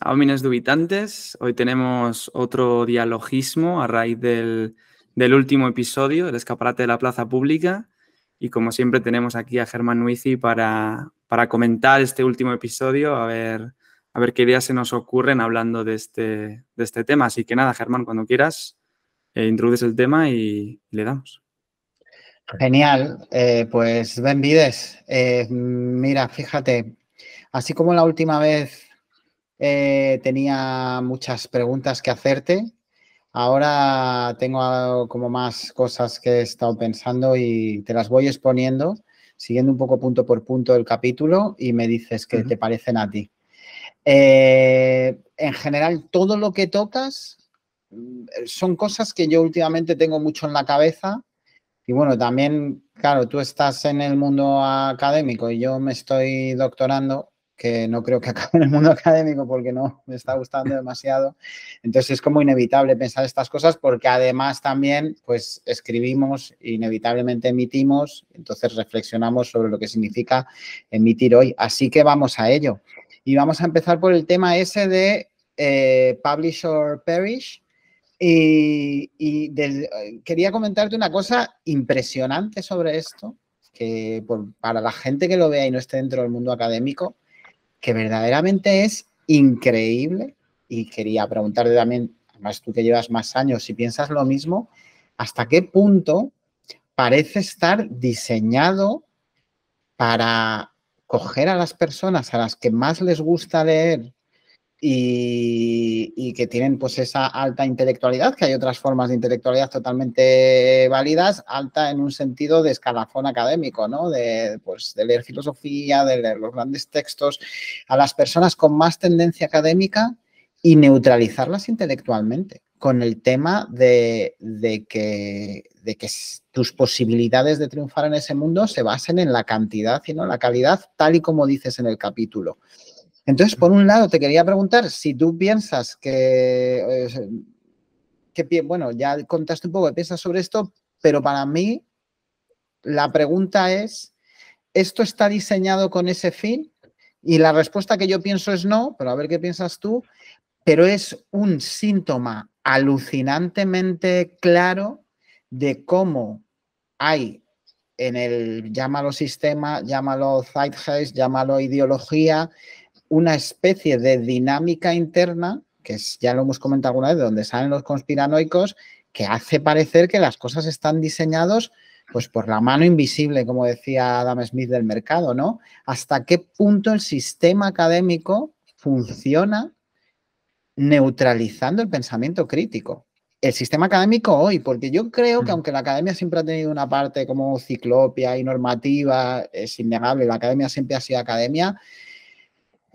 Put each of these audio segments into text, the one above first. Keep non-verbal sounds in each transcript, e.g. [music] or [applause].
a homines dubitantes. Hoy tenemos otro dialogismo a raíz del, del, último episodio, el escaparate de la plaza pública. Y como siempre, tenemos aquí a Germán Nuizi para, para comentar este último episodio, a ver, a ver qué ideas se nos ocurren hablando de este, de este tema. Así que nada, Germán, cuando quieras, eh, introduces el tema y, le damos. Genial, eh, pues Benvides. Eh, mira, fíjate, así como la última vez eh, tenía muchas preguntas que hacerte. Ahora tengo como más cosas que he estado pensando y te las voy exponiendo, siguiendo un poco punto por punto el capítulo y me dices qué te parecen a ti. Eh, en general, todo lo que tocas mm, son cosas que yo últimamente tengo mucho en la cabeza. Y bueno, también, claro, tú estás en el mundo académico y yo me estoy doctorando que no creo que [laughs] acabe en el mundo académico porque no me está gustando demasiado. Entonces es como inevitable pensar estas cosas porque además también pues escribimos, inevitablemente emitimos, entonces reflexionamos sobre lo que significa emitir hoy. Así que vamos a ello. Y vamos a empezar por el tema ese de eh, Publish or Perish. Y, eh, quería comentarte una cosa impresionante sobre esto, que para la gente que lo vea y no esté dentro del mundo académico, que verdaderamente es increíble y quería preguntarte también, además tú que llevas más años, y piensas lo mismo, ¿hasta qué punto parece estar diseñado para coger a las personas a las que más les gusta leer y, que tienen pues esa alta intelectualidad, que hay otras formas de intelectualidad totalmente válidas, alta en un sentido de escalafón académico, ¿no? De, pues, de leer filosofía, de leer los grandes textos, a las personas con más tendencia académica y neutralizarlas intelectualmente con el tema de, de, que, de que tus posibilidades de triunfar en ese mundo se basen en la cantidad y no en la calidad, tal y como dices en el capítulo. Entonces, por un lado, te quería preguntar si tú piensas que, eh, bueno, ya contaste un poco qué piensas sobre esto, pero para mí la pregunta es, ¿esto está diseñado con ese fin? Y la respuesta que yo pienso es no, pero a ver qué piensas tú, pero es un síntoma alucinantemente claro de cómo hay en el, llámalo sistema, llámalo zeitgeist, llámalo ideología, una especie de dinámica interna, que ya lo hemos comentado alguna vez, de donde salen los conspiranoicos, que hace parecer que las cosas están diseñadas pues por la mano invisible, como decía Adam Smith del mercado, ¿no? ¿Hasta qué punto el sistema académico funciona neutralizando el pensamiento crítico? El sistema académico hoy, porque yo creo que mm. aunque la academia siempre ha tenido una parte como ciclopia y normativa, es innegable, la academia siempre ha sido academia,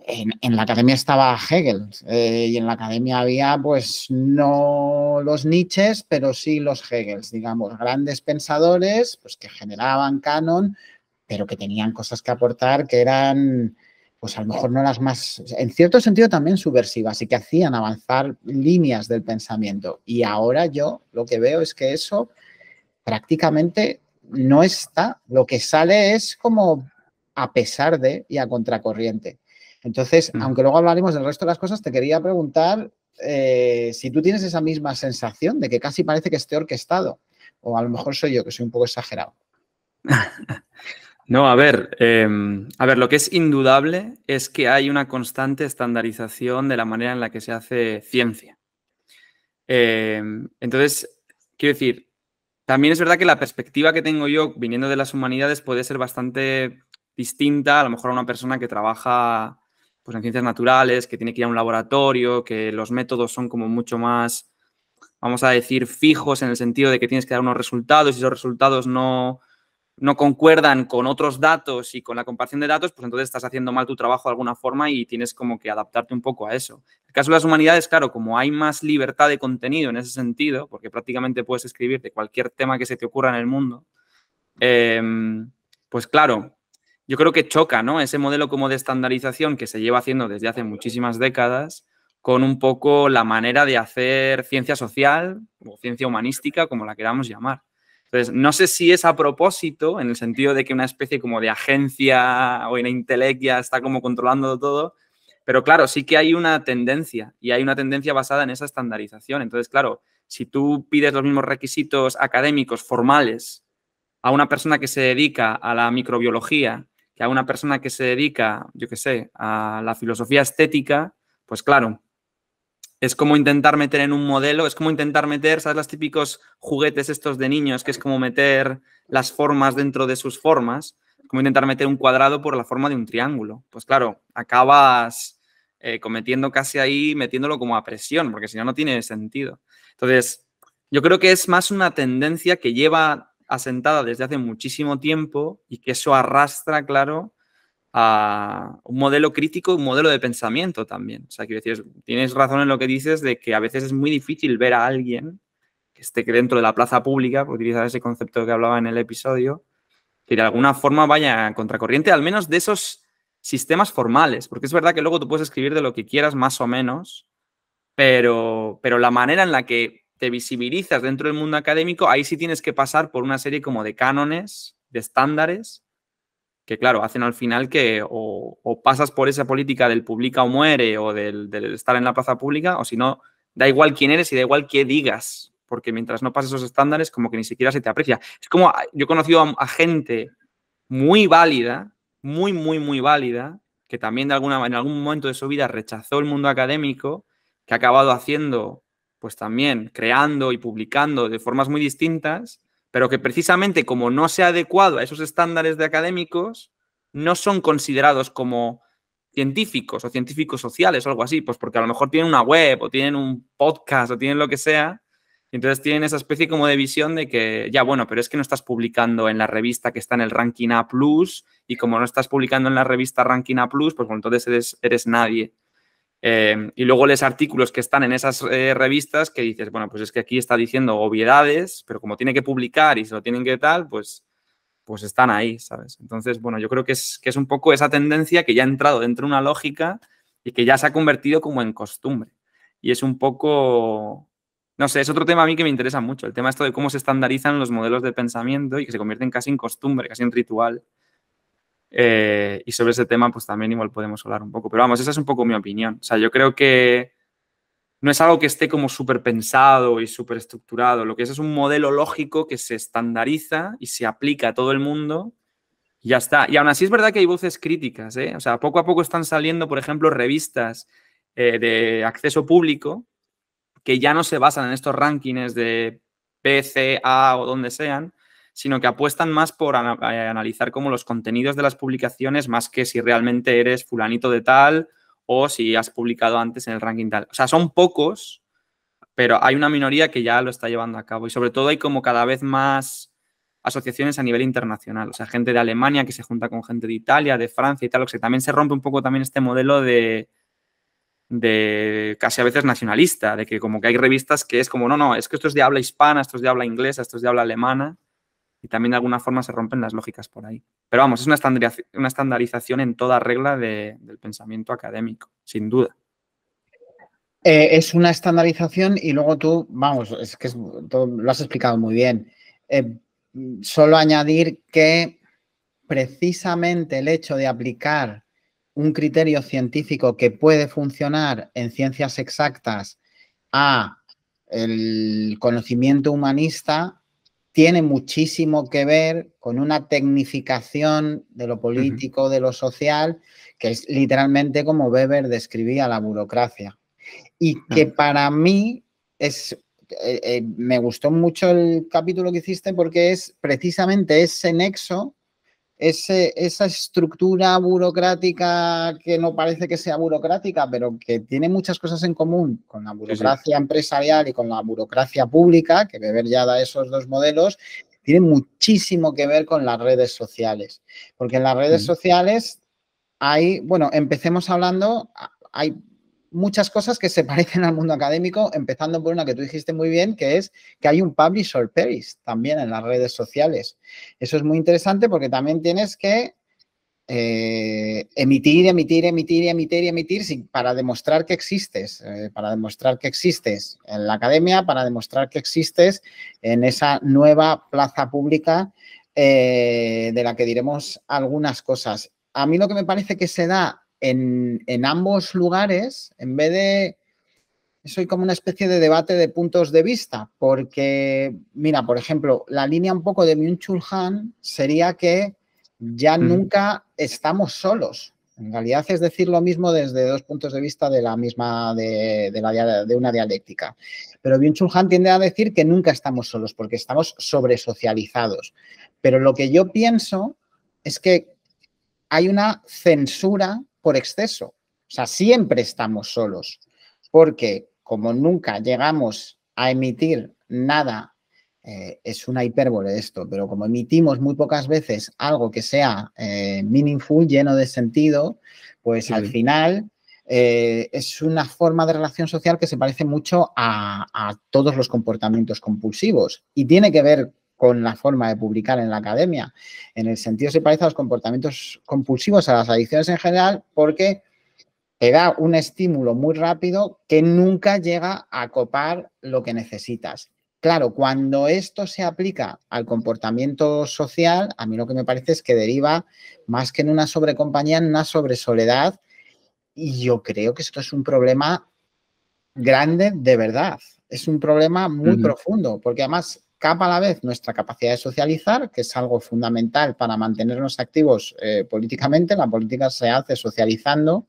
en, la academia estaba Hegel eh, y en la academia había, pues, no los Nietzsche, pero sí los Hegels, digamos, grandes pensadores pues, que generaban canon, pero que tenían cosas que aportar que eran, pues, a lo mejor no las más, en cierto sentido también subversivas y que hacían avanzar líneas del pensamiento. Y ahora yo lo que veo es que eso prácticamente no está. Lo que sale es como a pesar de y a contracorriente. Entonces, mm. aunque luego hablaremos del resto de las cosas, te quería preguntar eh, si tú tienes esa misma sensación de que casi parece que esté orquestado, o a lo mejor soy yo que soy un poco exagerado. [laughs] No, a ver, em, a ver, lo que es indudable es que hay una constante estandarización de la manera en la que se hace ciencia. Em, entonces, quiero decir, también es verdad que la perspectiva que tengo yo viniendo de las humanidades puede ser bastante distinta a lo mejor a una persona que trabaja pues en ciencias naturales, que tiene que ir a un laboratorio, que los métodos son como mucho más, vamos a decir, fijos en el sentido de que tienes que dar unos resultados y esos resultados no, no concuerdan con otros datos y con la comparación de datos, pues entonces estás haciendo mal tu trabajo de alguna forma y tienes como que adaptarte un poco a eso. En el caso de las humanidades, claro, como hay más libertad de contenido en ese sentido, porque prácticamente puedes escribir de cualquier tema que se te ocurra en el mundo, em, pues claro, yo creo que choca, ¿no? Ese modelo como de estandarización que se lleva haciendo desde hace muchísimas décadas con un poco la manera de hacer ciencia social o ciencia humanística, como la queramos llamar. Entonces, no sé si es a propósito, en el sentido de que una especie como de agencia o una intelequia está como controlando todo, pero claro, sí que hay una tendencia y hay una tendencia basada en esa estandarización. Entonces, claro, si tú pides los mismos requisitos académicos formales a una persona que se dedica a la microbiología que a una persona que se dedica, yo qué sé, a la filosofía estética, pues claro, es como intentar meter en un modelo, es como intentar meter, ¿sabes? Los típicos juguetes estos de niños, que es como meter las formas dentro de sus formas, como intentar meter un cuadrado por la forma de un triángulo. Pues claro, acabas eh, cometiendo casi ahí, metiéndolo como a presión, porque si no, no tiene sentido. Entonces, yo creo que es más una tendencia que lleva asentada desde hace muchísimo tiempo y que eso arrastra, claro, a un modelo crítico, un modelo de pensamiento también. O sea, quiero decir, tienes razón en lo que dices de que a veces es muy difícil ver a alguien que esté dentro de la plaza pública, por utilizar ese concepto que hablaba en el episodio, que de alguna forma vaya a contracorriente, al menos de esos sistemas formales, porque es verdad que luego tú puedes escribir de lo que quieras más o menos, pero, pero la manera en la que te visibilizas dentro del mundo académico, ahí sí tienes que pasar por una serie como de cánones, de estándares, que claro, hacen al final que o, pasas por esa política del publica o muere o del, estar en la plaza pública, o si no, da igual quién eres y da igual qué digas, porque mientras no pases esos estándares, como que ni siquiera se te aprecia. Es como ah, yo he conocido a, gente muy válida, muy, muy, muy válida, que también en algún momento de su vida rechazó el mundo académico, que ha acabado haciendo pues también creando y publicando de formas muy distintas, pero que precisamente como no se ha adecuado a esos estándares de académicos, no son considerados como científicos o científicos sociales o algo así, pues porque a lo mejor tienen una web o tienen un podcast o tienen lo que sea, entonces tienen esa especie como de visión de que, ya bueno, pero es que no estás publicando en la revista que está en el ranking A ⁇ y como no estás publicando en la revista ranking A ⁇ pues entonces eres, eres nadie. Em, y luego les artículos que están en esas eh, revistas que dices, bueno, pues es que aquí está diciendo obviedades, pero como tiene que publicar y se lo tienen que tal, pues, pues están ahí, ¿sabes? Entonces, bueno, yo creo que es, que es un poco esa tendencia que ya ha entrado dentro de una lógica y que ya se ha convertido como en costumbre. Y es un poco, no sé, es otro tema a mí que me interesa mucho, el tema esto de cómo se estandarizan los modelos de pensamiento y que se convierten casi en costumbre, casi en ritual. Eh, y sobre ese tema, pues también igual podemos hablar un poco. Pero vamos, esa es un poco mi opinión. O sea, yo creo que no es algo que esté como súper pensado y súper estructurado. Lo que es es un modelo lógico que se estandariza y se aplica a todo el mundo. Y ya está. Y aún así es verdad que hay voces críticas. ¿eh? O sea, poco a poco están saliendo, por ejemplo, revistas eh, de acceso público que ya no se basan en estos rankings de PCA o donde sean, sino que apuestan más por eh, analizar como los contenidos de las publicaciones más que si realmente eres fulanito de tal o si has publicado antes en el ranking tal. O sea, son pocos, pero hay una minoría que ya lo está llevando a cabo y sobre todo hay como cada vez más asociaciones a nivel internacional, o sea, gente de Alemania que se junta con gente de Italia, de Francia y tal, o sea, también se rompe un poco también este modelo de, de casi a veces nacionalista, de que como que hay revistas que es como, no, no, es que esto es de habla hispana, esto es de habla inglesa, esto es de habla alemana, y también de alguna forma se rompen las lógicas por ahí. Pero vamos, es una estandarización, en toda regla del pensamiento académico, sin duda. Eh, es una estandarización y luego tú, vamos, es que lo has explicado muy bien. Eh, solo añadir que precisamente el hecho de aplicar un criterio científico que puede funcionar en ciencias exactas a el conocimiento humanista tiene muchísimo que ver con una tecnificación de lo político, de lo social, que es literalmente como Weber describía la burocracia. Y que ah. para mí es, eh, eh, me gustó mucho el capítulo que hiciste porque es precisamente ese nexo esa estructura burocrática que no parece que sea burocrática, pero que tiene muchas cosas en común con la burocracia empresarial y con la burocracia pública, que Beber ya da esos dos modelos, tiene muchísimo que ver con las redes sociales. Porque en las redes mm. sociales hay, bueno, empecemos hablando, hay muchas cosas que se parecen al mundo académico, empezando por una que tú dijiste muy bien, que es que hay un publisher peris también en las redes sociales. Eso es muy interesante porque también tienes que emitir, emitir, emitir, emitir, emitir para demostrar que existes, para demostrar que existes en la academia, para demostrar que existes en esa nueva plaza pública de la que diremos algunas cosas. A mí lo que me parece que se da en, ambos lugares, en vez de soy como una especie de debate de puntos de vista, porque, mira, por ejemplo, la línea un poco de Myung-Chul Han sería que ya nunca estamos solos. En realidad es decir lo mismo desde dos puntos de vista de la misma, de, una dialéctica. Pero myung chul Han tiende a decir que nunca estamos solos porque estamos sobresocializados. Pero lo que yo pienso es que hay una censura por exceso. O sea, siempre estamos solos, porque como nunca llegamos a emitir nada, eh, es una hipérbole esto, pero como emitimos muy pocas veces algo que sea eh, meaningful, lleno de sentido, pues al final eh, es una forma de relación social que se parece mucho a, a todos los comportamientos compulsivos y tiene que ver con la forma de publicar en la academia. En el sentido se parece a los comportamientos compulsivos, a las adicciones en general, porque te da un estímulo muy rápido que nunca llega a copar lo que necesitas. Claro, cuando esto se aplica al comportamiento social, a mí lo que me parece es que deriva más que en una sobrecompañía, en una sobresoledad. Y yo creo que esto es un problema grande de verdad. Es un problema muy profundo, porque además capa a la vez nuestra capacidad de socializar, que es algo fundamental para mantenernos activos eh, políticamente. La política se hace socializando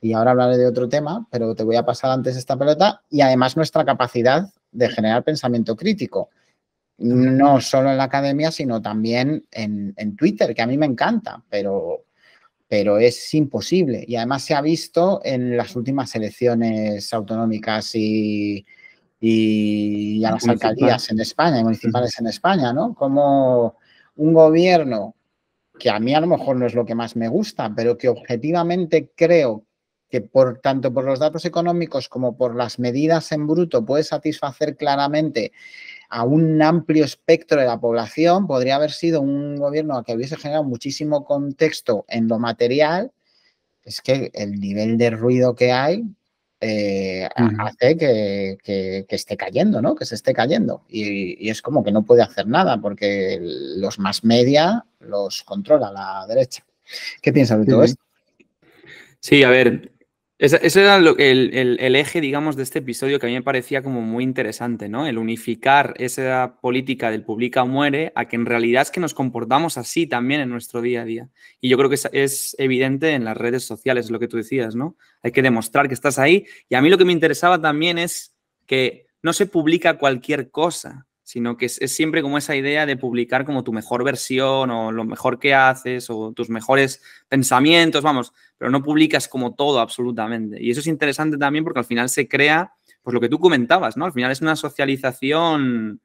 y ahora hablaré de otro tema, pero te voy a pasar antes esta pelota. Y además nuestra capacidad de generar pensamiento crítico, no solo en la academia, sino también en, en Twitter, que a mí me encanta, pero, pero es imposible. Y además se ha visto en las últimas elecciones autonómicas y y a las alcaldías en España y municipales en España, ¿no? Como un gobierno que a mí a lo mejor no es lo que más me gusta, pero que objetivamente creo que por, tanto por los datos económicos como por las medidas en bruto puede satisfacer claramente a un amplio espectro de la población, podría haber sido un gobierno que hubiese generado muchísimo contexto en lo material. Es que el nivel de ruido que hay, eh, hace que, esté cayendo, ¿no? Que se esté cayendo. Y, es como que no puede hacer nada porque los más media los controla la derecha. ¿Qué piensas de todo esto? Sí, a ver, ese, era el, eje, digamos, de este episodio que a mí me parecía como muy interesante, ¿no? El unificar esa política del publica muere a que en realidad es que nos comportamos así también en nuestro día a día. Y yo creo que es, es evidente en las redes sociales, lo que tú decías, ¿no? Hay que demostrar que estás ahí. Y a mí lo que me interesaba también es que no se publica cualquier cosa sino que es, siempre como esa idea de publicar como tu mejor versión o lo mejor que haces o tus mejores pensamientos, vamos, pero no publicas como todo absolutamente. Y eso es interesante también porque al final se crea, pues lo que tú comentabas, ¿no? Al final es una socialización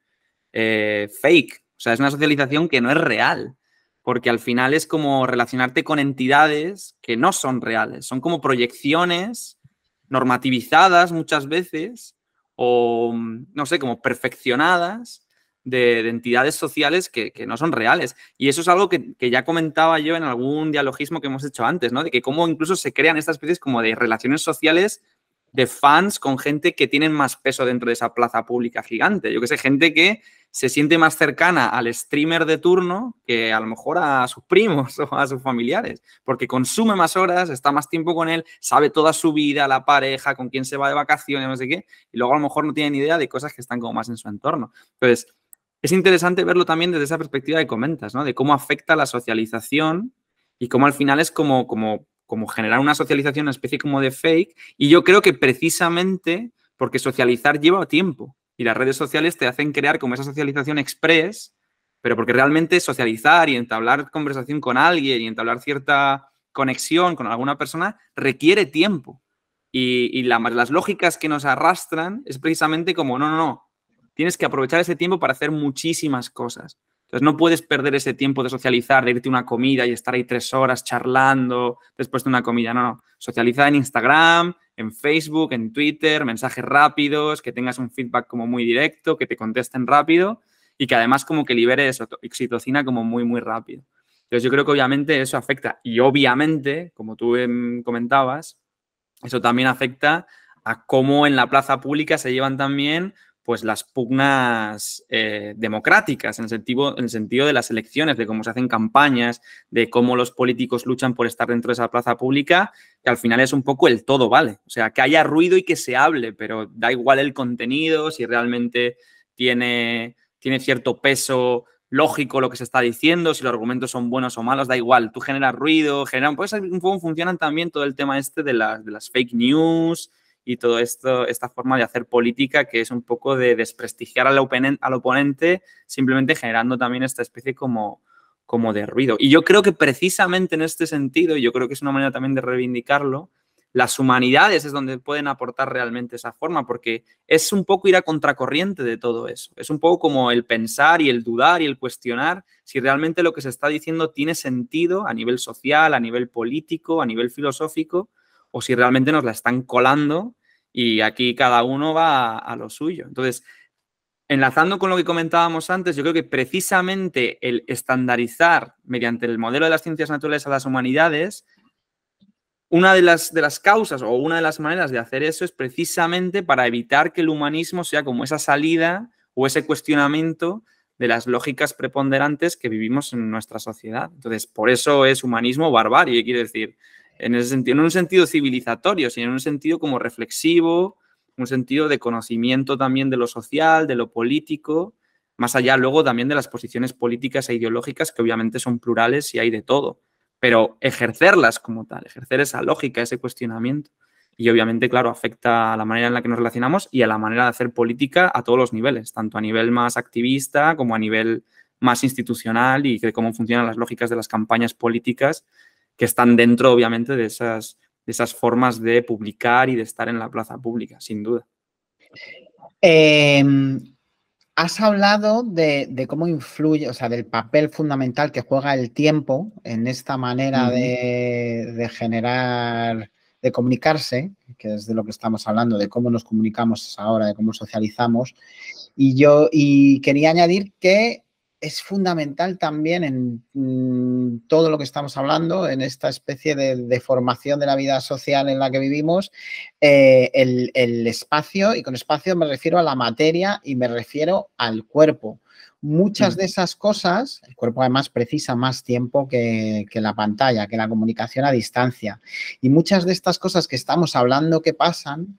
eh, fake, o sea, es una socialización que no es real, porque al final es como relacionarte con entidades que no son reales, son como proyecciones normativizadas muchas veces o, mm, no sé, como perfeccionadas de, entidades sociales que, no son reales. Y eso es algo que, que, ya comentaba yo en algún dialogismo que hemos hecho antes, ¿no? De que cómo incluso se crean estas especies como de relaciones sociales de fans con gente que tienen más peso dentro de esa plaza pública gigante. Yo que sé, gente que se siente más cercana al streamer de turno que a lo mejor a sus primos [laughs] o a sus familiares, porque consume más horas, está más tiempo con él, sabe toda su vida, la pareja, con quién se va de vacaciones, no sé qué, y luego a lo mejor no tiene ni idea de cosas que están como más en su entorno. Entonces, es interesante verlo también desde esa perspectiva de comentas, De cómo afecta la socialización y cómo al final es como, como, como generar una socialización, una especie como de fake, y yo creo que precisamente porque socializar lleva tiempo. Y las redes sociales te hacen crear como esa socialización express, pero porque realmente socializar y entablar conversación con alguien y entablar cierta conexión con alguna persona requiere tiempo. Y, las lógicas que nos arrastran es precisamente como, no, no, no, tienes que aprovechar ese tiempo para hacer muchísimas cosas. Entonces no puedes perder ese tiempo de socializar, de irte a una comida y estar ahí tres horas charlando después de una comida. No, no. Socializa en Instagram, en Facebook, en Twitter, mensajes rápidos, que tengas un feedback como muy directo, que te contesten rápido y que además como que liberes oxitocina como muy, muy rápido. Entonces yo creo que obviamente eso afecta y obviamente, como tú em, comentabas, eso también afecta a cómo en la plaza pública se llevan también pues las pugnas eh, democráticas, en el, sentido, en sentido de las elecciones, de cómo se hacen campañas, de cómo los políticos luchan por estar dentro de esa plaza pública, que al final es un poco el todo, ¿vale? O sea, que haya ruido y que se hable, pero da igual el contenido, si realmente tiene, tiene cierto peso lógico lo que se está diciendo, si los argumentos son buenos o malos, da igual, tú generas ruido, generan, pues un poco funcionan también todo el tema este de, de las fake news, y todo esto, esta forma de hacer política que es un poco de desprestigiar al, oponente, simplemente generando también esta especie como, como de ruido. Y yo creo que precisamente en este sentido, y yo creo que es una manera también de reivindicarlo, las humanidades es donde pueden aportar realmente esa forma, porque es un poco ir a contracorriente de todo eso. Es un poco como el pensar y el dudar y el cuestionar si realmente lo que se está diciendo tiene sentido a nivel social, a nivel político, a nivel filosófico, o si realmente nos la están colando y aquí cada uno va a, lo suyo. Entonces, enlazando con lo que comentábamos antes, yo creo que precisamente el estandarizar mediante el modelo de las ciencias naturales a las humanidades, una de las, de las causas o una de las maneras de hacer eso es precisamente para evitar que el humanismo sea como esa salida o ese cuestionamiento de las lógicas preponderantes que vivimos en nuestra sociedad. Entonces, por eso es humanismo barbarie, quiere decir, en ese sentido, en un sentido civilizatorio, sino en un sentido como reflexivo, un sentido de conocimiento también de lo social, de lo político, más allá luego también de las posiciones políticas e ideológicas que obviamente son plurales y hay de todo, pero ejercerlas como tal, ejercer esa lógica, ese cuestionamiento. Y obviamente, claro, afecta a la manera en la que nos relacionamos y a la manera de hacer política a todos los niveles, tanto a nivel más activista como a nivel más institucional y de cómo funcionan las lógicas de las campañas políticas que están dentro, obviamente, de esas, de esas formas de publicar y de estar en la plaza pública, sin duda. Em, has hablado de, cómo influye, o sea, del papel fundamental que juega el tiempo en esta manera de, de, generar, de comunicarse, que es de lo que estamos hablando, de cómo nos comunicamos ahora, de cómo socializamos. Y yo y quería añadir que es fundamental también en mm, todo lo que estamos hablando, en esta especie de, deformación formación de la vida social en la que vivimos, eh, el, espacio, y con espacio me refiero a la materia y me refiero al cuerpo muchas mm. de esas cosas, el cuerpo además precisa más tiempo que, que, la pantalla, que la comunicación a distancia. Y muchas de estas cosas que estamos hablando que pasan,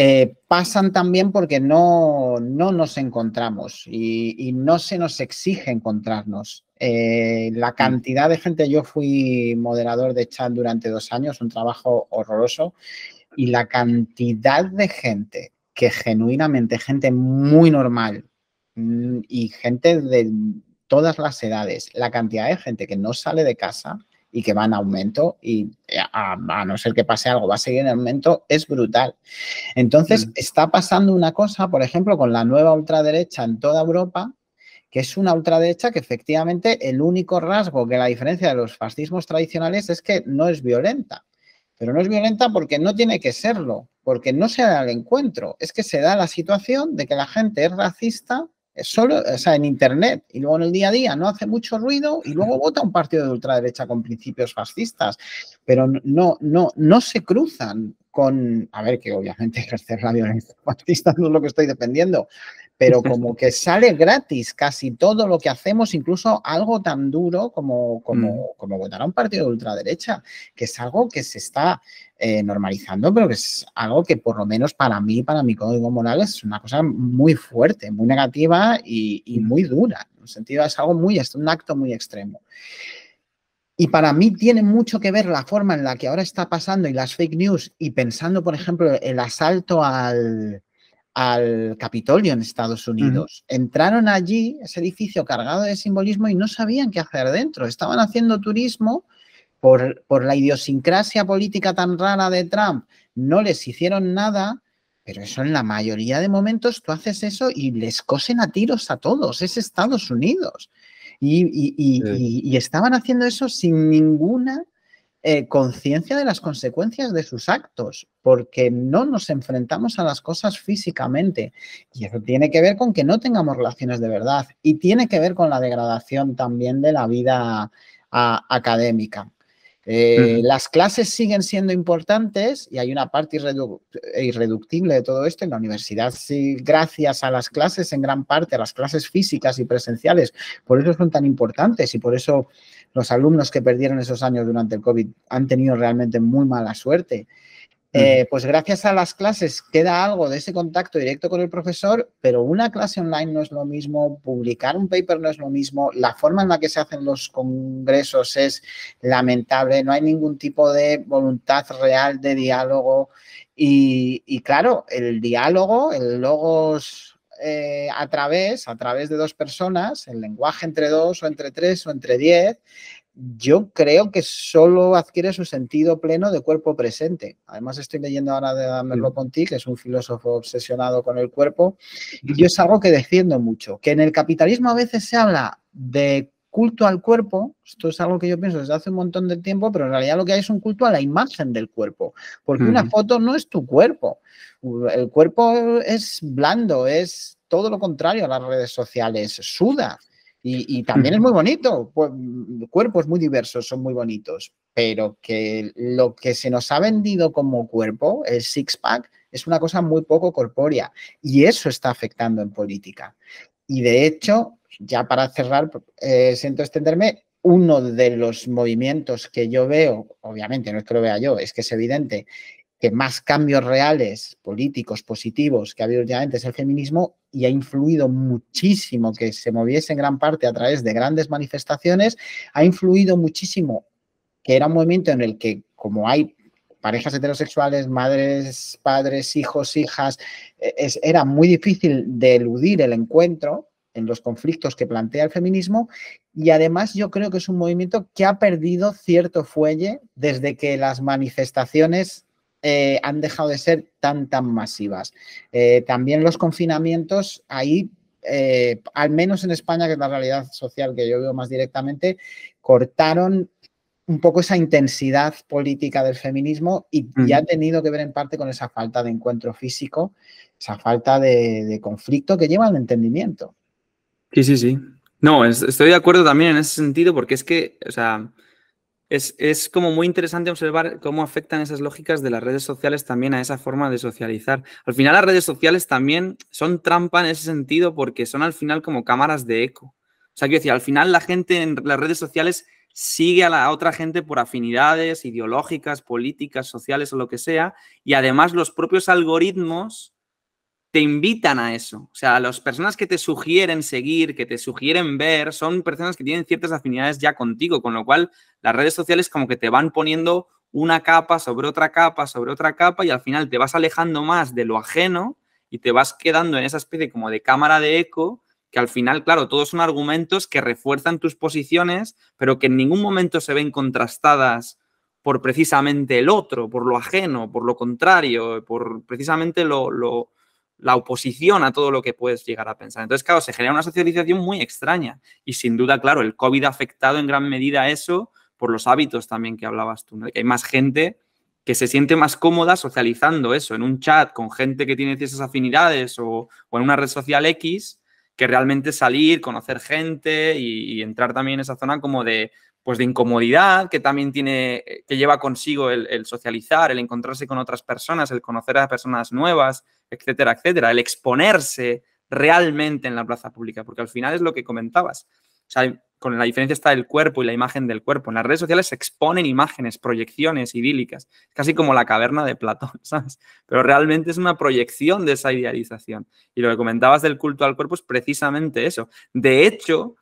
eh, pasan también porque no, nos encontramos y, no se nos exige encontrarnos. Eh, la mm. cantidad de gente, yo fui moderador de chat durante dos años, un trabajo horroroso, y la cantidad de gente que genuinamente, gente muy normal mm, y gente de todas las edades, la cantidad de gente que no sale de casa y que va en aumento y eh, a, no ser que pase algo, va a seguir en aumento, es brutal. Entonces, mm. está pasando una cosa, por ejemplo, con la nueva ultraderecha en toda Europa, que es una ultraderecha que efectivamente el único rasgo que la diferencia de los fascismos tradicionales es que no es violenta. Pero no es violenta porque no tiene que serlo, porque no se da el encuentro. Es que se da la situación de que la gente es racista solo, o sea, en internet y luego en el día a día, no hace mucho ruido y luego vota un partido de ultraderecha con principios fascistas, pero no, no, no se cruzan con, a ver, que obviamente [laughs] ejercer radio violencia fascista [laughs] no es lo que estoy defendiendo, pero como que sale gratis casi todo lo que hacemos, incluso algo tan duro como, como, mm. votar a un partido de ultraderecha, que es algo que se está eh, normalizando, pero que es algo que por lo menos para mí, para mi código moral, es una cosa muy fuerte, muy negativa y, y mm. muy dura. En un sentido, es algo muy, es un acto muy extremo. Y para mí tiene mucho que ver la forma en la que ahora está pasando y las fake news y pensando, por ejemplo, el asalto al, al Capitolio en Estados Unidos. Entraron allí, ese edificio cargado de simbolismo, y no sabían qué hacer dentro. Estaban haciendo turismo por, por la idiosincrasia política tan rara de Trump. No les hicieron nada, pero eso en la mayoría de momentos tú haces eso y les cosen a tiros a todos. Es Estados Unidos. Y, y estaban haciendo eso sin ninguna eh, conciencia de las consecuencias de sus actos, porque no nos enfrentamos a las cosas físicamente. Y eso tiene que ver con que no tengamos relaciones de verdad y tiene que ver con la degradación también de la vida académica. Eh, las clases siguen siendo importantes y hay una parte irreductible de todo esto. En la universidad, sí, gracias a las clases, en gran parte, a las clases físicas y presenciales, por eso son tan importantes y por eso los alumnos que perdieron esos años durante el COVID han tenido realmente muy mala suerte. Eh, pues gracias a las clases queda algo de ese contacto directo con el profesor, pero una clase online no es lo mismo, publicar un paper no es lo mismo, la forma en la que se hacen los congresos es lamentable, no hay ningún tipo de voluntad real de diálogo y, y claro, el diálogo, el logos eh, a través, a través de dos personas, el lenguaje entre dos o entre tres o entre diez, yo creo que solo adquiere su sentido pleno de cuerpo presente. Además, estoy leyendo ahora de Merleau-Ponty, que es un filósofo obsesionado con el cuerpo, y yo es algo que defiendo mucho, que en el capitalismo a veces se habla de culto al cuerpo, esto es algo que yo pienso desde hace un montón de tiempo, pero en realidad lo que hay es un culto a la imagen del cuerpo, porque una foto no es tu cuerpo. El cuerpo es blando, es todo lo contrario a las redes sociales, suda. Y, también es muy bonito, pues, cuerpos muy diversos son muy bonitos, pero que lo que se nos ha vendido como cuerpo, el six-pack, es una cosa muy poco corpórea y eso está afectando en política. Y de hecho, ya para cerrar, eh, siento extenderme, uno de los movimientos que yo veo, obviamente no es que lo vea yo, es que es evidente que más cambios reales, políticos, positivos que ha habido últimamente es el feminismo y ha influido muchísimo que se moviese en gran parte a través de grandes manifestaciones, ha influido muchísimo que era un movimiento en el que como hay parejas heterosexuales, madres, padres, hijos, hijas, e-, era muy difícil de eludir el encuentro en los conflictos que plantea el feminismo y además yo creo que es un movimiento que ha perdido cierto fuelle desde que las manifestaciones eh, han dejado de ser tan, tan masivas. Eh, también los confinamientos, ahí, eh, al menos en España, que es la realidad social que yo veo más directamente, cortaron un poco esa intensidad política del feminismo y, ya ha tenido que ver en parte con esa falta de encuentro físico, esa falta de, conflicto que lleva al entendimiento. Sí, sí, sí. No, estoy de acuerdo también en ese sentido porque es que, o sea, es, como muy interesante observar cómo afectan esas lógicas de las redes sociales también a esa forma de socializar. Al final las redes sociales también son trampa en ese sentido porque son al final como cámaras de eco sea, quiero decir, al final la gente en las redes sociales sigue a la otra gente por afinidades ideológicas, políticas, sociales o lo que sea, y además los propios algoritmos te invitan a eso. O sea, las personas que te sugieren seguir, que te sugieren ver, son personas que tienen ciertas afinidades ya contigo, con lo cual las redes sociales como que te van poniendo una capa sobre otra capa, sobre otra capa, y al final te vas alejando más de lo ajeno y te vas quedando en esa especie como de cámara de eco que al final, claro, todos son argumentos que refuerzan tus posiciones, pero que en ningún momento se ven contrastadas por precisamente el otro, por lo ajeno, por lo contrario, por precisamente lo, la oposición a todo lo que puedes llegar a pensar. Entonces, claro, se genera una socialización muy extraña y sin duda, claro, el COVID ha afectado en gran medida eso por los hábitos también que hablabas tú, hay más gente que se siente más cómoda socializando eso en un chat con gente que tiene ciertas afinidades o, o en una red social X que realmente salir, conocer gente y, entrar también en esa zona como de, pues de incomodidad que también tiene, eh, que lleva consigo el, el, socializar, el encontrarse con otras personas, el conocer a personas nuevas, etcétera, etcétera, el exponerse realmente en la plaza pública, porque al final es lo que comentabas. O sea, con la diferencia está el cuerpo y la imagen del cuerpo. En las redes sociales se exponen imágenes, proyecciones idílicas, casi como la caverna de Platón, [laughs] ¿sabes? Pero realmente es una proyección de esa idealización. Y lo que comentabas del culto al cuerpo es precisamente eso. De hecho,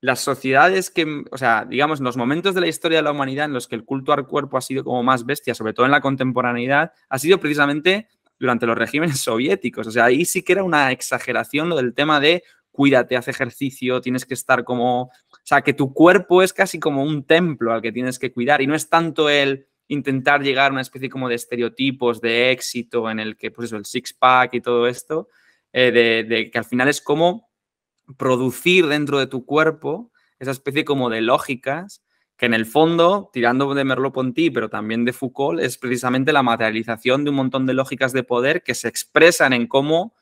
las sociedades que, o sea, digamos, los momentos de la historia de la humanidad en los que el culto al cuerpo ha sido como más bestia, sobre todo en la contemporaneidad, ha sido precisamente durante los regímenes [laughs] soviéticos. O sea, ahí sí que era una exageración lo del tema de cuídate, haz ejercicio, tienes que estar como o sea, que tu cuerpo es casi como un templo al que tienes que cuidar y no es tanto el intentar llegar a una especie como de estereotipos de éxito en el que, pues eso, el six-pack y todo esto, eh, de, de, que al final es como producir dentro de tu cuerpo esa especie como de lógicas que en el fondo, tirando de Merleau-Ponty, pero también de Foucault, es precisamente la materialización de un montón de lógicas de poder que se expresan en cómo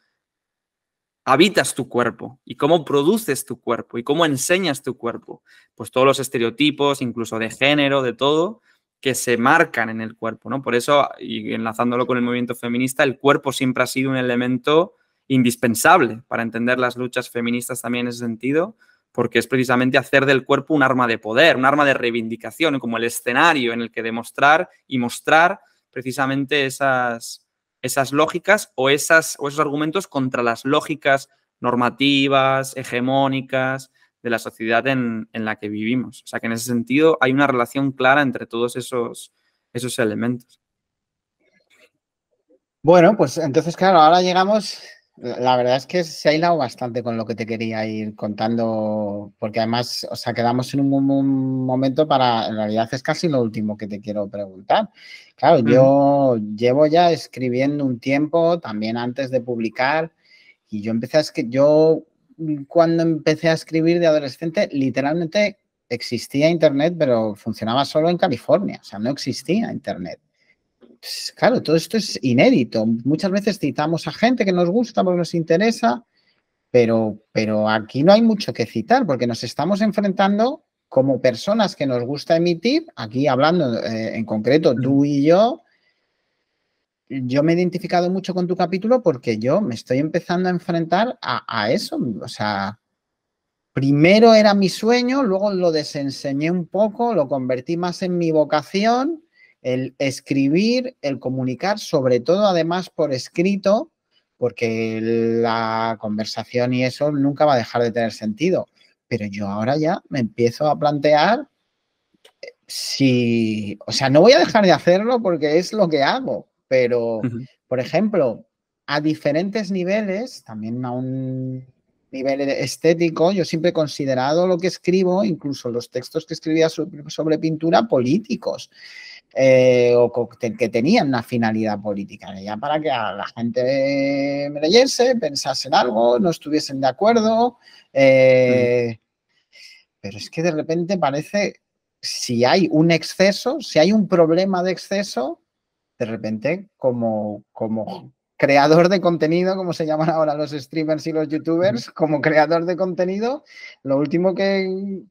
habitas tu cuerpo y cómo produces tu cuerpo y cómo enseñas tu cuerpo. Pues todos los estereotipos, incluso de género, de todo, que se marcan en el cuerpo, ¿no? Por eso, y enlazándolo con el movimiento feminista, el cuerpo siempre ha sido un elemento indispensable para entender las luchas feministas también en ese sentido, porque es precisamente hacer del cuerpo un arma de poder, un arma de reivindicación, como el escenario en el que demostrar y mostrar precisamente esas, esas lógicas o, esas, o esos argumentos contra las lógicas normativas, hegemónicas de la sociedad en, en, la que vivimos. O sea que en ese sentido hay una relación clara entre todos esos, esos elementos. Bueno, pues entonces, claro, ahora llegamos la verdad es que se ha hilado bastante con lo que te quería ir contando, porque además, o sea, quedamos en un, momento para, en realidad es casi lo último que te quiero preguntar. Claro, yo llevo ya escribiendo un tiempo, también antes de publicar, y yo empecé a escribir, yo mm, cuando empecé a escribir de adolescente, literalmente existía Internet, pero funcionaba solo en California, o sea, no existía Internet. Pues, claro, todo esto es inédito. Muchas veces citamos a gente que nos gusta, porque nos interesa, pero, pero aquí no hay mucho que citar, porque nos estamos enfrentando como personas que nos gusta emitir, aquí hablando eh, en concreto tú mm. y yo, yo me he identificado mucho con tu capítulo porque yo me estoy empezando a enfrentar a, a eso. O sea, primero era mi sueño, luego lo desenseñé un poco, lo convertí más en mi vocación el escribir, el comunicar, sobre todo además por escrito, porque la conversación y eso nunca va a dejar de tener sentido. Pero yo ahora ya me empiezo a plantear eh, si, o sea, no voy a dejar de hacerlo porque es lo que hago, pero, por ejemplo, a diferentes niveles, también a un nivel estético, yo siempre he considerado lo que escribo, incluso los textos que escribía sobre pintura, políticos. Eh, o que tenían una finalidad política, ya para que la gente me leyese, en algo, no estuviesen de acuerdo. Eh, pero es que de repente parece, si hay un exceso, si hay un problema de exceso, de repente como, como creador de contenido, como se llaman ahora los streamers y los youtubers, como creador de contenido, lo último que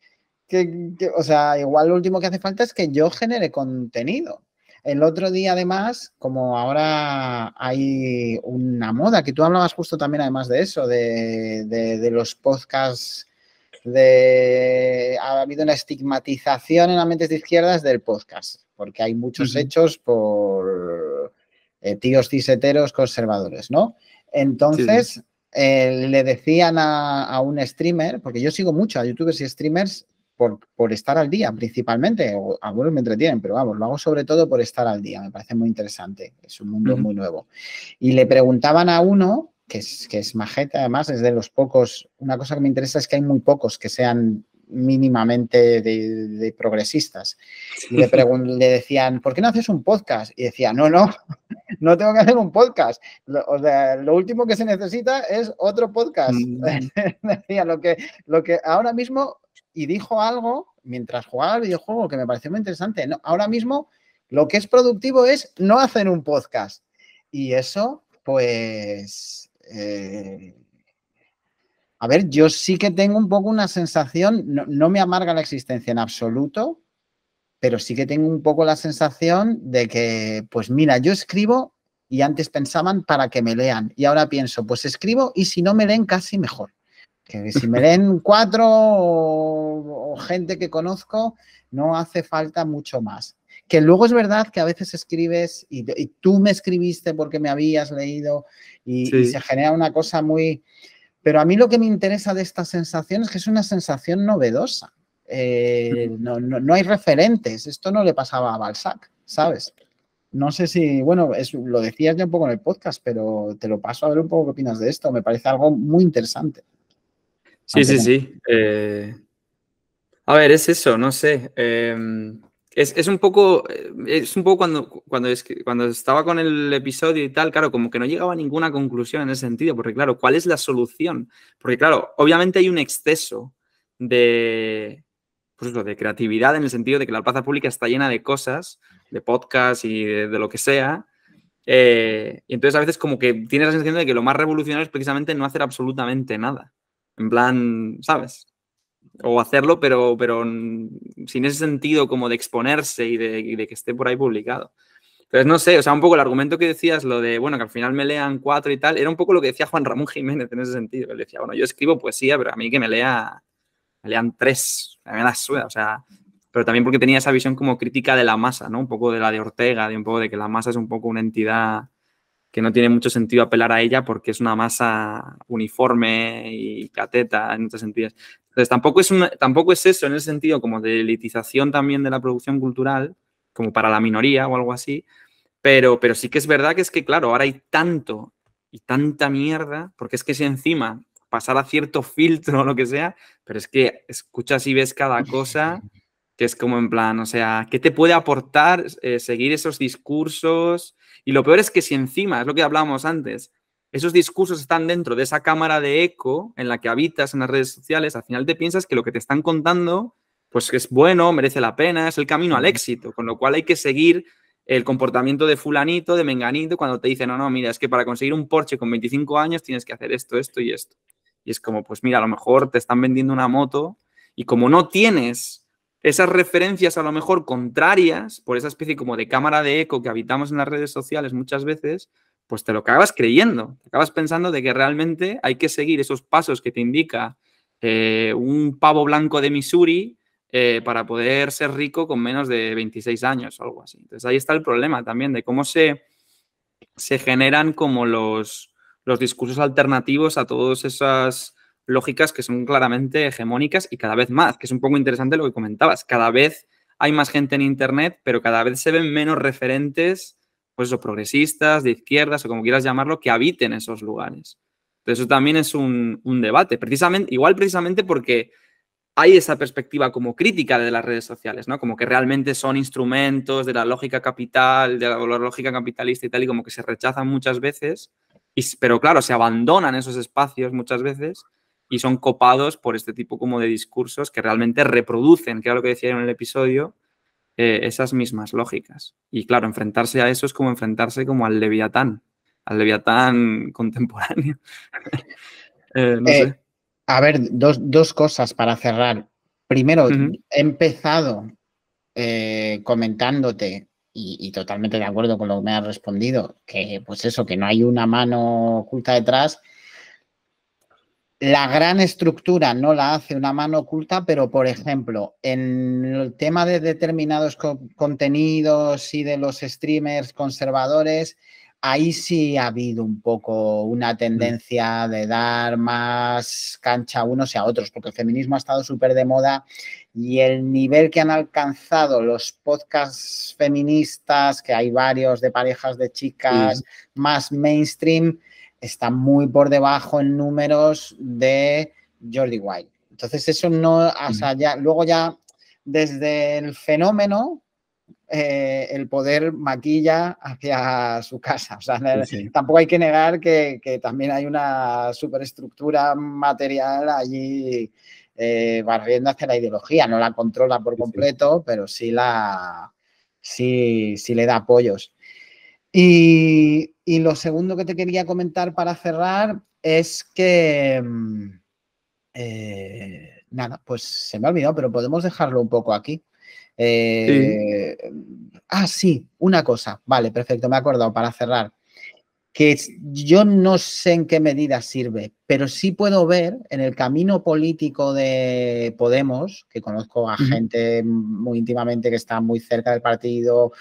que, o sea, igual lo último que hace falta es que yo genere contenido. El otro día, además, como ahora hay una moda, que tú hablabas justo también, además de eso, de, los podcasts, de, ha habido una estigmatización en las mentes de izquierdas del podcast, porque hay muchos hechos por eh, tíos ciseteros conservadores, ¿no? Entonces, eh, le decían a, un streamer, porque yo sigo mucho a youtubers y streamers por, estar al día principalmente. algunos me entretienen, pero vamos, lo hago sobre todo por estar al día. Me parece muy interesante. Es un mundo muy nuevo. Y le preguntaban a uno, que es, que es majete además, es de los pocos. Una cosa que me interesa es que hay muy pocos que sean mínimamente de, progresistas. Le, le decían, ¿por qué no haces un podcast? Y decía, no, no, [laughs] no tengo que hacer un podcast. Lo, o sea, lo último que se necesita es otro podcast. Mm. [laughs] decía, lo que, lo que ahora mismo y dijo algo mientras jugaba al videojuego que me pareció muy interesante. ahora mismo lo que es productivo es no hacer un podcast. Y eso, pues... Eh, a ver, yo sí que tengo un poco una sensación, no, no me amarga la existencia en absoluto, pero sí que tengo un poco la sensación de que, pues mira, yo escribo y antes pensaban para que me lean y ahora pienso, pues escribo y si no me leen casi mejor. Que si me den cuatro o, gente que conozco, no hace falta mucho más que luego es verdad que a veces escribes y, tú me escribiste porque me habías leído y, se genera una cosa muy... Pero a mí lo que me interesa de esta sensación es que es una sensación novedosa. Eh, no, hay referentes. Esto no le pasaba a Balzac, ¿sabes? No sé si, bueno, es, lo decías ya un poco en el podcast, pero te lo paso a ver un poco qué opinas de esto. Me parece algo muy interesante. Sí, sí, sí. Eh, a ver, es eso, no sé. Em, es, un poco, eh, es un poco cuando, cuando, cuando estaba con el episodio y tal, claro, como que no llegaba a ninguna conclusión en ese sentido, porque claro, ¿cuál es la solución? Porque claro, obviamente hay un exceso de, pues de creatividad en el sentido de que la plaza pública está llena de cosas, de podcasts y de, lo que sea, eh, y entonces a veces como que tienes la sensación de que lo más revolucionario es precisamente no hacer absolutamente nada. En plan, ¿sabes? O hacerlo, pero, pero sin ese sentido como de exponerse y de, que esté por ahí publicado. Entonces, no sé, o sea, un poco el argumento que decías, lo de, bueno, que al final me lean cuatro y tal, era un poco lo que decía Juan Ramón Jiménez en ese sentido. Él decía, bueno, yo escribo poesía, pero a mí que me lea, lean tres, a me da o sea, pero también porque tenía esa visión como crítica de la masa, ¿no? Un poco de la de Ortega, de un poco de que la masa es un poco una entidad que no tiene mucho sentido apelar a ella porque es una masa uniforme y cateta en muchos sentidos. Entonces, tampoco es, tampoco es eso en el sentido como de elitización también de la producción cultural, como para la minoría o algo así, pero, pero sí que es verdad que es que, claro, ahora hay tanto y tanta mierda, porque es que si encima pasar a cierto filtro o lo que sea, pero es que escuchas y ves cada cosa que es como en plan, o sea, ¿qué te puede aportar eh, seguir esos discursos? Y lo peor es que si encima, es lo que hablábamos antes, esos discursos están dentro de esa cámara de eco en la que habitas en las redes sociales, al final te piensas que lo que te están contando, pues es bueno, merece la pena, es el camino al éxito, con lo cual hay que seguir el comportamiento de fulanito, de menganito, cuando te dicen, no, no, mira, es que para conseguir un Porsche con 25 años tienes que hacer esto, esto y esto. Y es como, pues mira, a lo mejor te están vendiendo una moto y como no tienes esas referencias a lo mejor contrarias, por esa especie como de cámara de eco que habitamos en las redes sociales muchas veces, pues te lo acabas creyendo, te acabas pensando de que realmente hay que seguir esos pasos que te indica eh, un pavo blanco de Missouri eh, para poder ser rico con menos de 26 años o algo así. Entonces ahí está el problema también de cómo se, se generan como los, los discursos alternativos a todas esas lógicas que son claramente hegemónicas y cada vez más, que es un poco interesante lo que comentabas. Cada vez hay más gente en Internet, pero cada vez se ven menos referentes, pues o progresistas, de izquierdas o como quieras llamarlo, que habiten esos lugares. Entonces eso también es un, un debate, precisamente, igual precisamente porque hay esa perspectiva como crítica de las redes sociales, ¿no? Como que realmente son instrumentos de la lógica capital, de la, lógica capitalista y tal, y como que se rechazan muchas veces, pero claro, se abandonan esos espacios muchas veces y son copados por este tipo como de discursos que realmente reproducen, que era lo que decía en el episodio, eh, esas mismas lógicas. Y claro, enfrentarse a eso es como enfrentarse como al leviatán, al leviatán [laughs] contemporáneo. [laughs] Eh, eh, a ver, dos, cosas para cerrar. Primero, he empezado comentándote y, y, totalmente de acuerdo con lo que me has respondido, que pues eso, que no hay una mano oculta detrás la gran estructura no la hace una mano oculta, pero por ejemplo, en el tema de determinados contenidos y de los streamers conservadores, ahí sí ha habido un poco una mm. tendencia de dar más cancha a unos y a otros, porque el feminismo ha estado súper de moda y el nivel que han alcanzado los podcasts feministas, que hay varios de parejas de chicas más mainstream, está muy por debajo en números de Jordi White. Entonces, eso no, o ya, luego ya desde el fenómeno, eh, el poder maquilla hacia su casa. tampoco hay que negar que, también hay una superestructura material allí eh, barriendo hacia la ideología. No la controla por completo, pero sí la sí, sí le da apoyos. Y, lo segundo que te quería comentar para cerrar es que... Mm, eh, nada, pues se me ha olvidado, pero podemos dejarlo un poco aquí. Eh, ah, sí, una cosa. Vale, perfecto, me he acordado para cerrar. Que yo no sé en qué medida sirve, pero sí puedo ver en el camino político de Podemos, que conozco a gente muy íntimamente que está muy cerca del partido,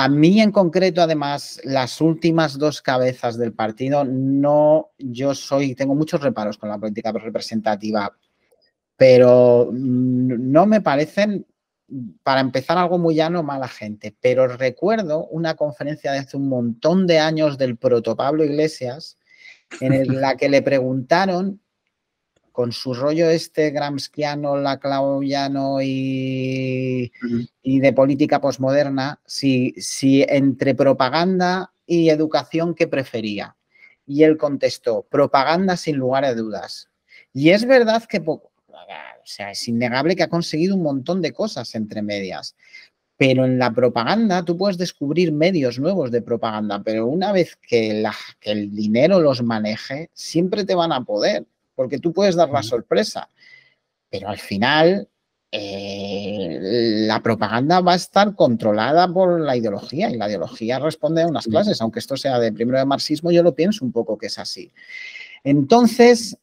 a mí en concreto, además, las últimas dos cabezas del partido, no, yo soy, tengo muchos reparos con la política representativa, pero mm, no me parecen, para empezar, algo muy llano, mala gente. Pero recuerdo una conferencia de hace un montón de años del proto Pablo Iglesias, en la que le preguntaron con su rollo este gramsciano, laclaviano y, y de política posmoderna, si, entre propaganda y educación, ¿qué prefería? Y él contestó, propaganda sin lugar a dudas. Y es verdad que, o sea, es innegable que ha conseguido un montón de cosas entre medias, pero en la propaganda tú puedes descubrir medios nuevos de propaganda, pero una vez que el dinero los maneje, siempre te van a poder porque tú puedes dar la sorpresa, pero al final eh, la propaganda va a estar controlada por la ideología y la ideología responde a unas clases, aunque esto sea de primero de marxismo, yo lo pienso un poco que es así. Entonces,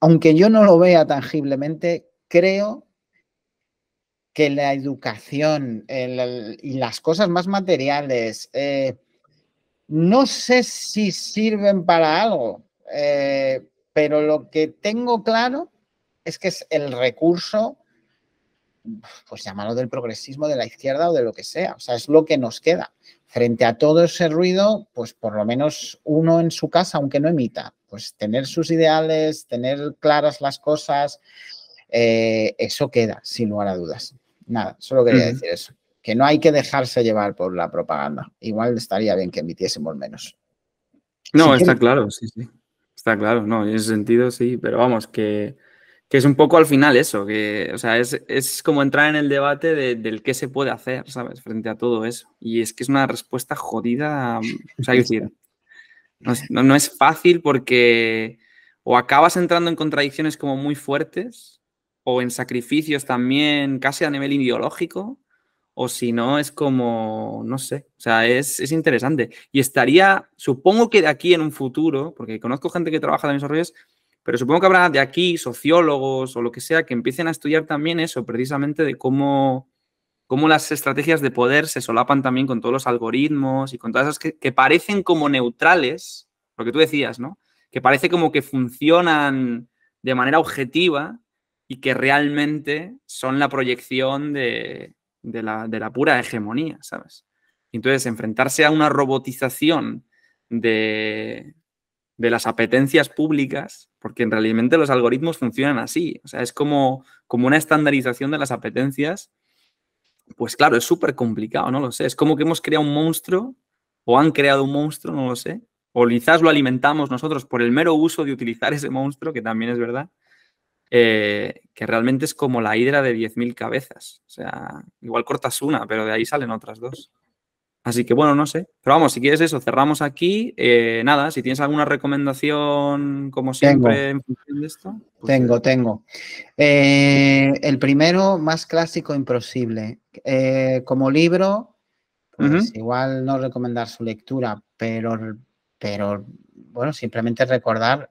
aunque yo no lo vea tangiblemente, creo que la educación y las cosas más materiales eh, no sé si sirven para algo. Eh, pero lo que tengo claro es que es el recurso, pues llamarlo del progresismo, de la izquierda o de lo que sea. O sea, es lo que nos queda. Frente a todo ese ruido, pues por lo menos uno en su casa, aunque no emita, pues tener sus ideales, tener claras las cosas, eh, eso queda, sin lugar a dudas. Nada, solo quería decir eso. Que no hay que dejarse llevar por la propaganda. Igual estaría bien que emitiésemos menos. No, está claro, sí, sí. Está claro, no, en ese sentido sí, pero vamos, que, es un poco al final eso, que, sea, es, como entrar en el debate del qué se puede hacer, ¿sabes? Frente a todo eso. Y es que es una respuesta jodida, mm, no, no, es fácil porque o acabas entrando en contradicciones como muy fuertes o en sacrificios también casi a nivel ideológico o si no, es como, no sé, o sea, es, interesante. Y estaría, supongo que de aquí en un futuro, porque conozco gente que trabaja en esos redes pero supongo que habrá de aquí sociólogos o lo que sea que empiecen a estudiar también eso, precisamente de cómo, las estrategias de poder se solapan también con todos los algoritmos y con todas esas que, que parecen como neutrales, lo que tú decías, ¿no? Que parece como que funcionan de manera objetiva y que realmente son la proyección de, de la, de la pura hegemonía, ¿sabes? Entonces, enfrentarse a una robotización de, de las apetencias públicas, porque en realidad los algoritmos funcionan así, o sea, es como, como una estandarización de las apetencias, pues claro, es súper complicado, no lo sé, es como que hemos creado un monstruo o han creado un monstruo, no lo sé, o quizás lo alimentamos nosotros por el mero uso de utilizar ese monstruo, que también es verdad, eh, que realmente es como la hidra de 10.000 cabezas. O sea, igual cortas una, pero de ahí salen otras dos. Así que bueno, no sé. Pero vamos, si quieres eso, cerramos aquí. Eh, nada, si tienes alguna recomendación, como siempre, en función de esto. Pues, tengo, eh, tengo. el primero, más clásico imposible. como libro, pues, igual no recomendar su lectura, pero, pero bueno, simplemente recordar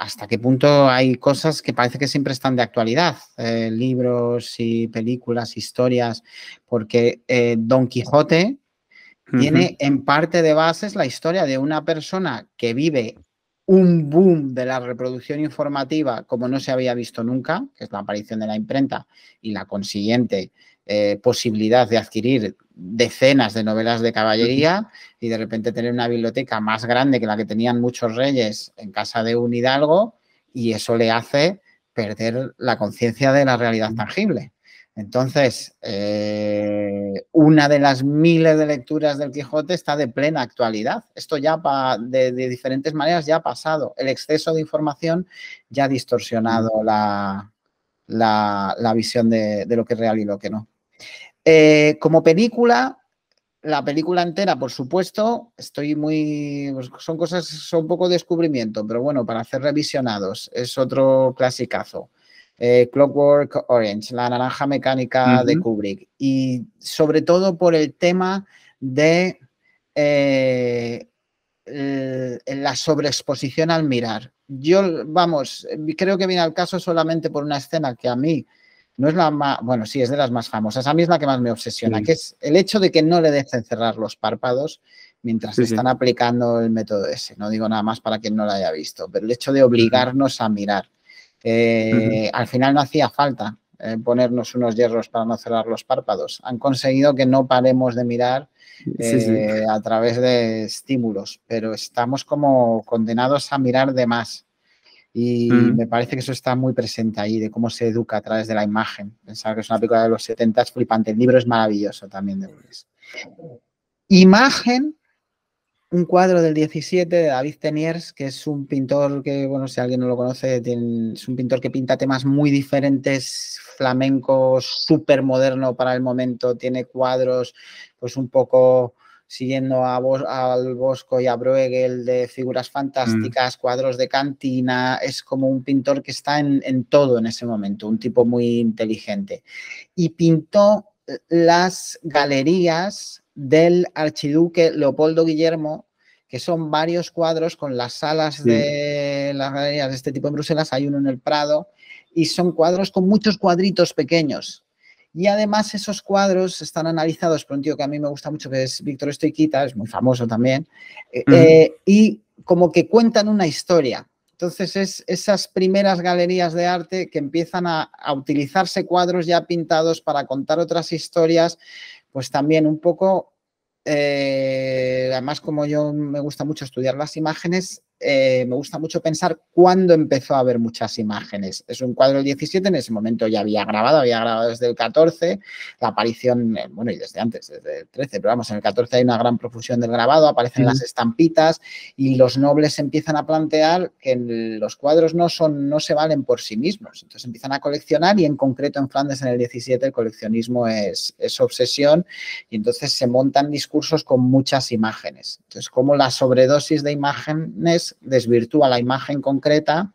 hasta qué punto hay cosas que parece que siempre están de actualidad, eh, libros y películas, historias, porque eh, Don Quijote tiene en parte de bases la historia de una persona que vive un boom de la reproducción informativa como no se había visto nunca, que es la aparición de la imprenta y la consiguiente eh, posibilidad de adquirir decenas de novelas de caballería y de repente tener una biblioteca más grande que la que tenían muchos reyes en casa de un hidalgo y eso le hace perder la conciencia de la realidad tangible. Entonces, eh, una de las miles de lecturas del Quijote está de plena actualidad. Esto ya de, diferentes maneras ya ha pasado. El exceso de información ya ha distorsionado mm. la, la, visión de lo que es real y lo que no. Eh, como película, la película entera, por supuesto, estoy muy. Pues, son cosas, son poco descubrimiento, pero bueno, para hacer revisionados, es otro clasicazo. Eh, Clockwork Orange, la naranja mecánica de Kubrick. Y sobre todo por el tema de eh, la sobreexposición al mirar. Yo, vamos, creo que viene al caso solamente por una escena que a mí no es la más, bueno, sí, es de las más famosas. A mí es la que más me obsesiona, que es el hecho de que no le dejen cerrar los párpados mientras están aplicando el método ese. No digo nada más para quien no lo haya visto, pero el hecho de obligarnos a mirar. Eh, al final no hacía falta eh, ponernos unos hierros para no cerrar los párpados. Han conseguido que no paremos de mirar eh, a través de estímulos, pero estamos como condenados a mirar de más. Mm. Y me parece que eso está muy presente ahí, de cómo se educa a través de la imagen. Pensar que es una película de los 70 es flipante. El libro es maravilloso también de Luis. Imagen, un cuadro del 17 de David Teniers, que es un pintor que, bueno, si alguien no lo conoce, es un pintor que pinta temas muy diferentes, flamenco, súper moderno para el momento, tiene cuadros, pues un poco siguiendo a al Bosco y a Bruegel de figuras mm. fantásticas, cuadros de cantina, es como un pintor que está en, todo en ese momento, un tipo muy inteligente. Y pintó eh, las galerías del archiduque Leopoldo Guillermo, que son varios cuadros con las salas de las galerías de este tipo en Bruselas, hay uno en el Prado, y son cuadros con muchos cuadritos pequeños y además esos cuadros están analizados por un tío que a mí me gusta mucho, que es Víctor Estoyquita, es muy famoso también, eh, eh, y como que cuentan una historia. Entonces es esas primeras galerías de arte que empiezan a, a utilizarse cuadros ya pintados para contar otras historias, pues también un poco eh, además, como yo me gusta mucho estudiar las imágenes, eh, me gusta mucho pensar cuándo empezó a haber muchas imágenes. Es un cuadro del 17, en ese momento ya había grabado, había grabado desde el 14, la aparición, eh, bueno, y desde antes, desde el 13, pero vamos, en el 14 hay una gran profusión del grabado, aparecen las estampitas y los nobles empiezan a plantear que los cuadros no, son, no se valen por sí mismos, entonces empiezan a coleccionar y en concreto en Flandes en el 17 el coleccionismo es, es obsesión y entonces se montan discursos con muchas imágenes. Entonces, como la sobredosis de imágenes desvirtúa la imagen concreta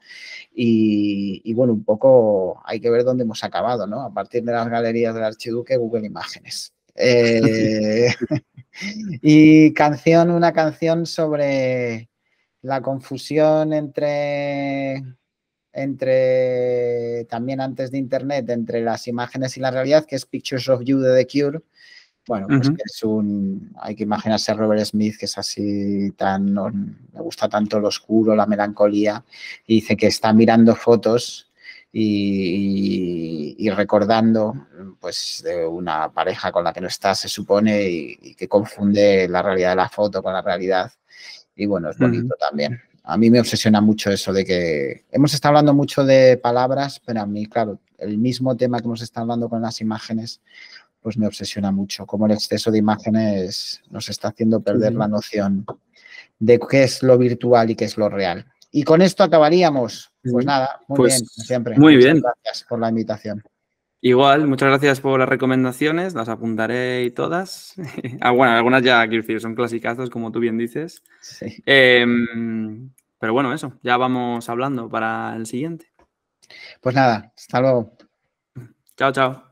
y, bueno, un poco hay que ver dónde hemos acabado, ¿no? A partir de las galerías del Archiduque, Google Imágenes. Eh, [laughs] y canción, una canción sobre la confusión entre entre también antes de internet entre las imágenes y la realidad que es Pictures of You de The Cure bueno, pues es un. Hay que imaginarse a Robert Smith, que es así tan. gusta tanto lo oscuro, la melancolía, y dice que está mirando fotos y, recordando, pues, de una pareja con la que no está, se supone, y, que confunde la realidad de la foto con la realidad. Y bueno, es bonito también. A mí me obsesiona mucho eso de que hemos estado hablando mucho de palabras, pero a mí, claro, el mismo tema que hemos estado hablando con las imágenes, pues me obsesiona mucho, como el exceso de imágenes nos está haciendo perder la noción de qué es lo virtual y qué es lo real. Y con esto acabaríamos. Pues nada, muy pues bien, siempre. Muy muchas bien. Gracias por la invitación. Igual, muchas gracias por las recomendaciones, las apuntaré y todas. [laughs] Ah, bueno, algunas ya, quiero decir, son clasicazos, como tú bien dices. Em, pero bueno, eso, ya vamos hablando para el siguiente. Pues nada, hasta luego. Chao, chao.